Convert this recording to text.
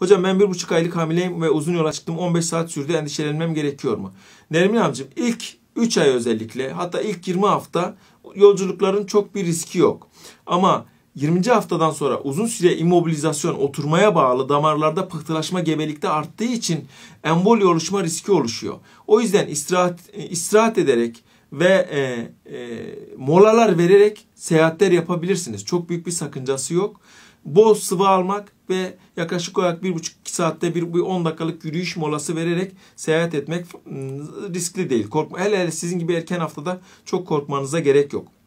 Hocam ben bir buçuk aylık hamileyim ve uzun yola çıktım. 15 saat sürdü. Endişelenmem gerekiyor mu? Nermin amcım ilk 3 ay özellikle hatta ilk 20 hafta yolculukların çok bir riski yok. Ama 20. haftadan sonra uzun süre immobilizasyon, oturmaya bağlı damarlarda pıhtılaşma gebelikte arttığı için emboli oluşma riski oluşuyor. O yüzden istirahat, istirahat ederek ve e, e, molalar vererek seyahatler yapabilirsiniz. Çok büyük bir sakıncası yok. Bol sıvı almak ve yaklaşık olarak 1,5-2 saatte bir, bir 10 dakikalık yürüyüş molası vererek seyahat etmek ıı, riskli değil. Korkma, hele hele sizin gibi erken haftada çok korkmanıza gerek yok.